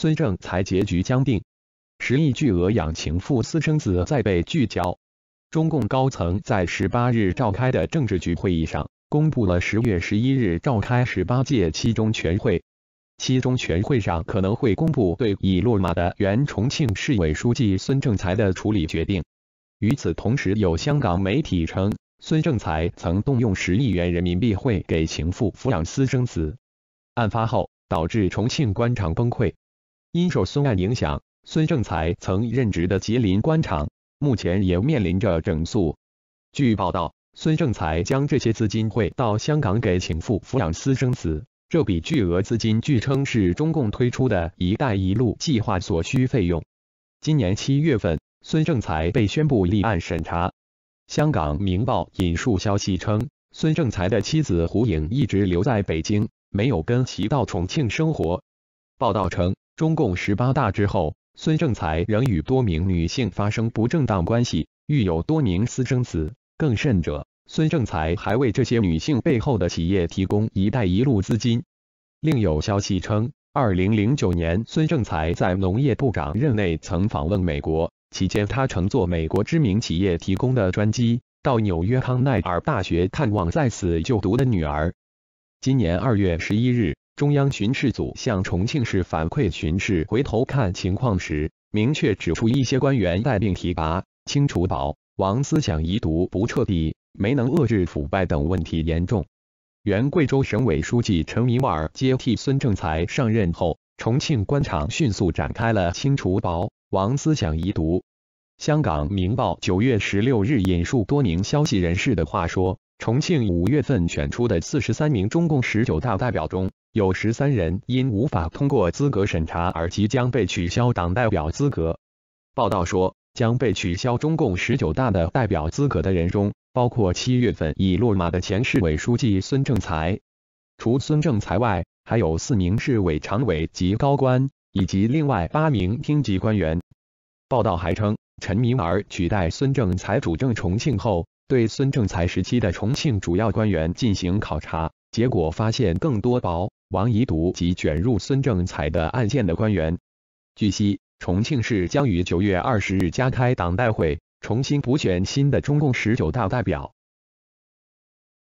孙正才结局将定，十亿巨额养情妇私生子再被聚焦。中共高层在十八日召开的政治局会议上，公布了十月十一日召开十八届七中全会。七中全会上可能会公布对已落马的原重庆市委书记孙正才的处理决定。与此同时，有香港媒体称，孙正才曾动用十亿元人民币会给情妇抚养私生子，案发后导致重庆官场崩溃。因受孙案影响，孙正才曾任职的吉林官场目前也面临着整肃。据报道，孙正才将这些资金汇到香港给情妇抚养私生子，这笔巨额资金据称是中共推出的一带一路计划所需费用。今年七月份，孙正才被宣布立案审查。香港明报引述消息称，孙正才的妻子胡颖一直留在北京，没有跟其到重庆生活。报道称，中共十八大之后，孙正才仍与多名女性发生不正当关系，育有多名私生子。更甚者，孙正才还为这些女性背后的企业提供“一带一路”资金。另有消息称，2009年，孙正才在农业部长任内曾访问美国，期间他乘坐美国知名企业提供的专机到纽约康奈尔大学探望在此就读的女儿。今年2月11日。中央巡视组向重庆市反馈巡视回头看情况时，明确指出一些官员带病提拔、清除薄王思想遗毒不彻底、没能遏制腐败等问题严重。原贵州省委书记陈明万接替孙政才上任后，重庆官场迅速展开了清除薄王思想遗毒。香港《明报》九月十六日引述多名消息人士的话说，重庆五月份选出的四十三名中共十九大代表中，有十三人因无法通过资格审查而即将被取消党代表资格。报道说，将被取消中共十九大的代表资格的人中，包括七月份已落马的前市委书记孙正才。除孙正才外，还有四名市委常委及高官，以及另外八名厅级官员。报道还称，陈明儿取代孙正才主政重庆后，对孙正才时期的重庆主要官员进行考察，结果发现更多薄。王贻独及卷入孙正才的案件的官员。据悉，重庆市将于九月二十日加开党代会，重新补选新的中共十九大代表。